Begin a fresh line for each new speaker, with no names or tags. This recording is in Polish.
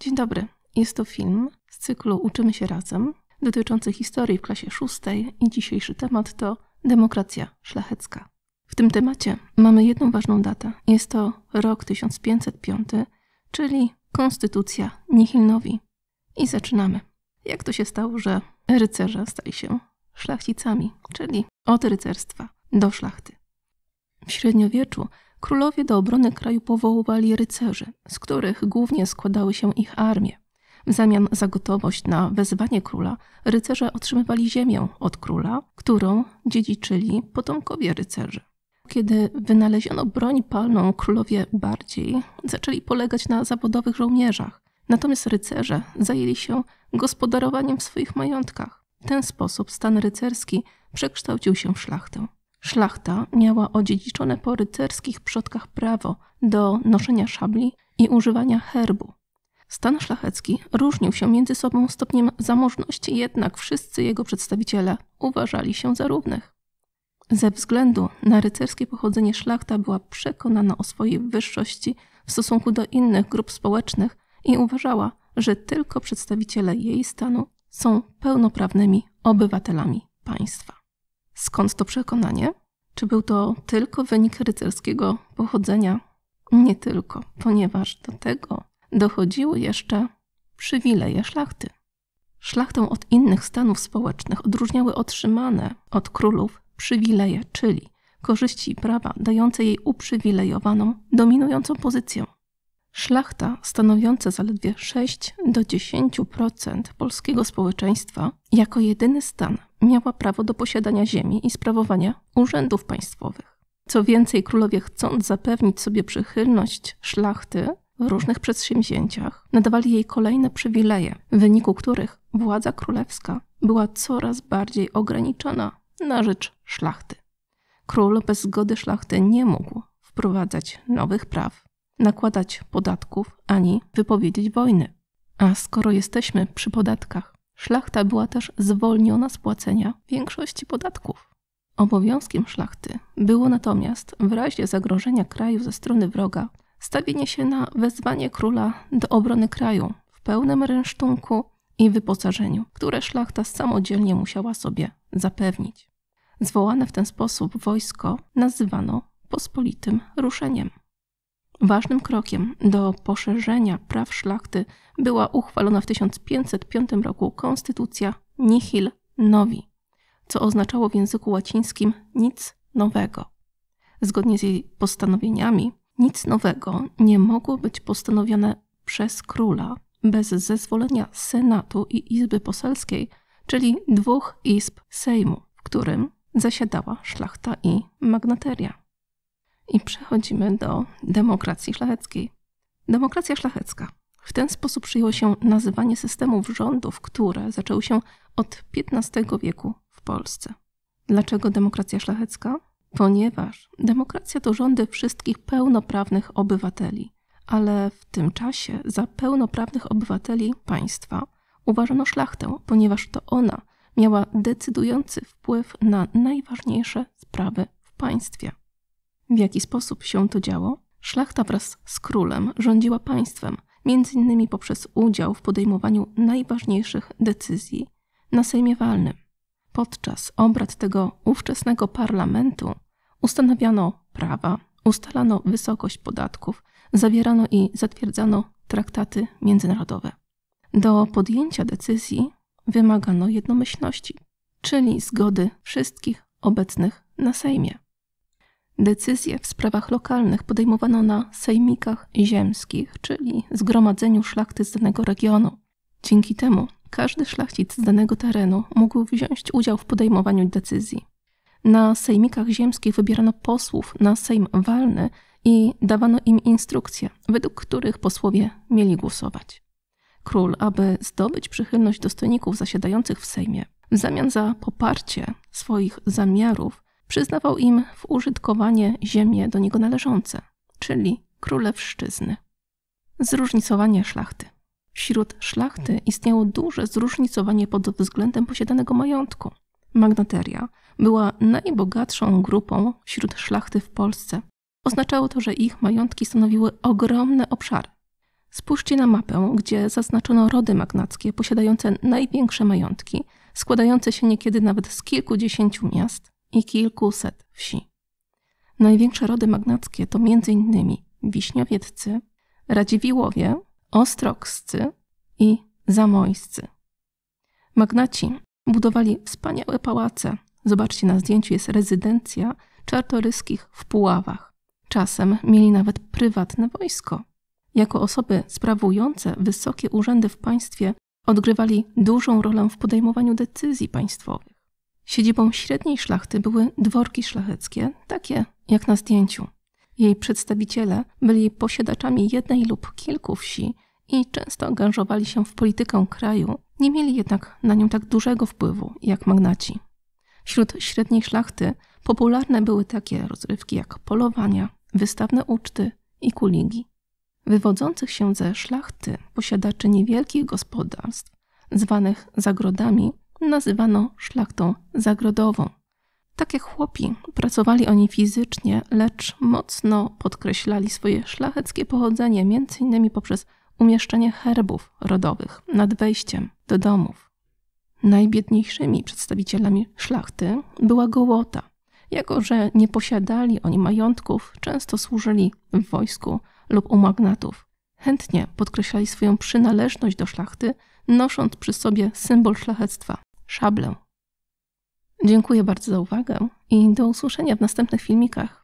Dzień dobry. Jest to film z cyklu Uczymy się razem dotyczący historii w klasie szóstej i dzisiejszy temat to demokracja szlachecka. W tym temacie mamy jedną ważną datę. Jest to rok 1505, czyli Konstytucja Nihilnowi. I zaczynamy. Jak to się stało, że rycerze stali się szlachcicami, czyli od rycerstwa do szlachty. W średniowieczu królowie do obrony kraju powoływali rycerzy, z których głównie składały się ich armie. W zamian za gotowość na wezwanie króla, rycerze otrzymywali ziemię od króla, którą dziedziczyli potomkowie rycerzy. Kiedy wynaleziono broń palną, królowie bardziej zaczęli polegać na zawodowych żołnierzach, natomiast rycerze zajęli się gospodarowaniem w swoich majątkach. W ten sposób stan rycerski przekształcił się w szlachtę. Szlachta miała odziedziczone po rycerskich przodkach prawo do noszenia szabli i używania herbu. Stan szlachecki różnił się między sobą stopniem zamożności, jednak wszyscy jego przedstawiciele uważali się za równych. Ze względu na rycerskie pochodzenie szlachta była przekonana o swojej wyższości w stosunku do innych grup społecznych i uważała, że tylko przedstawiciele jej stanu są pełnoprawnymi obywatelami państwa. Skąd to przekonanie? Czy był to tylko wynik rycerskiego pochodzenia? Nie tylko, ponieważ do tego dochodziły jeszcze przywileje szlachty. Szlachtę od innych stanów społecznych odróżniały otrzymane od królów przywileje, czyli korzyści i prawa dające jej uprzywilejowaną, dominującą pozycję. Szlachta, stanowiąca zaledwie 6 do 10% polskiego społeczeństwa, jako jedyny stan miała prawo do posiadania ziemi i sprawowania urzędów państwowych. Co więcej, królowie chcąc zapewnić sobie przychylność szlachty w różnych przedsięwzięciach, nadawali jej kolejne przywileje, w wyniku których władza królewska była coraz bardziej ograniczona na rzecz szlachty. Król bez zgody szlachty nie mógł wprowadzać nowych praw, nakładać podatków ani wypowiedzieć wojny. A skoro jesteśmy przy podatkach, Szlachta była też zwolniona z płacenia większości podatków. Obowiązkiem szlachty było natomiast w razie zagrożenia kraju ze strony wroga stawienie się na wezwanie króla do obrony kraju w pełnym rynsztunku i wyposażeniu, które szlachta samodzielnie musiała sobie zapewnić. Zwołane w ten sposób wojsko nazywano pospolitym ruszeniem. Ważnym krokiem do poszerzenia praw szlachty była uchwalona w 1505 roku konstytucja Nihil Novi, co oznaczało w języku łacińskim nic nowego. Zgodnie z jej postanowieniami, nic nowego nie mogło być postanowione przez króla bez zezwolenia Senatu i Izby Poselskiej, czyli dwóch izb Sejmu, w którym zasiadała szlachta i magnateria. I przechodzimy do demokracji szlacheckiej. Demokracja szlachecka. W ten sposób przyjęło się nazywanie systemów rządów, które zaczęły się od XV wieku w Polsce. Dlaczego demokracja szlachecka? Ponieważ demokracja to rządy wszystkich pełnoprawnych obywateli, ale w tym czasie za pełnoprawnych obywateli państwa uważano szlachtę, ponieważ to ona miała decydujący wpływ na najważniejsze sprawy w państwie. W jaki sposób się to działo? Szlachta wraz z królem rządziła państwem, między innymi poprzez udział w podejmowaniu najważniejszych decyzji na Sejmie Walnym. Podczas obrad tego ówczesnego parlamentu ustanawiano prawa, ustalano wysokość podatków, zawierano i zatwierdzano traktaty międzynarodowe. Do podjęcia decyzji wymagano jednomyślności, czyli zgody wszystkich obecnych na Sejmie. Decyzje w sprawach lokalnych podejmowano na sejmikach ziemskich, czyli zgromadzeniu szlachty z danego regionu. Dzięki temu każdy szlachcic z danego terenu mógł wziąć udział w podejmowaniu decyzji. Na sejmikach ziemskich wybierano posłów na sejm walny i dawano im instrukcje, według których posłowie mieli głosować. Król, aby zdobyć przychylność dostojników zasiadających w sejmie, w zamian za poparcie swoich zamiarów przyznawał im w użytkowanie ziemie do niego należące, czyli królewszczyzny. Zróżnicowanie szlachty. Wśród szlachty istniało duże zróżnicowanie pod względem posiadanego majątku. Magnateria była najbogatszą grupą wśród szlachty w Polsce. Oznaczało to, że ich majątki stanowiły ogromne obszary. Spójrzcie na mapę, gdzie zaznaczono rody magnackie posiadające największe majątki, składające się niekiedy nawet z kilkudziesięciu miast, i kilkuset wsi. Największe rody magnackie to m.in. Wiśniowieccy, Radziwiłowie, Ostrokscy i Zamojscy. Magnaci budowali wspaniałe pałace. Zobaczcie, na zdjęciu jest rezydencja czartoryskich w Puławach. Czasem mieli nawet prywatne wojsko. Jako osoby sprawujące wysokie urzędy w państwie odgrywali dużą rolę w podejmowaniu decyzji państwowych. Siedzibą średniej szlachty były dworki szlacheckie, takie jak na zdjęciu. Jej przedstawiciele byli posiadaczami jednej lub kilku wsi i często angażowali się w politykę kraju, nie mieli jednak na nią tak dużego wpływu jak magnaci. Wśród średniej szlachty popularne były takie rozrywki jak polowania, wystawne uczty i kuligi. Wywodzących się ze szlachty posiadaczy niewielkich gospodarstw, zwanych zagrodami, nazywano szlachtą zagrodową. Tak jak chłopi, pracowali oni fizycznie, lecz mocno podkreślali swoje szlacheckie pochodzenie, m.in. poprzez umieszczenie herbów rodowych nad wejściem do domów. Najbiedniejszymi przedstawicielami szlachty była gołota. Jako, że nie posiadali oni majątków, często służyli w wojsku lub u magnatów. Chętnie podkreślali swoją przynależność do szlachty, nosząc przy sobie symbol szlachectwa szablę. Dziękuję bardzo za uwagę i do usłyszenia w następnych filmikach.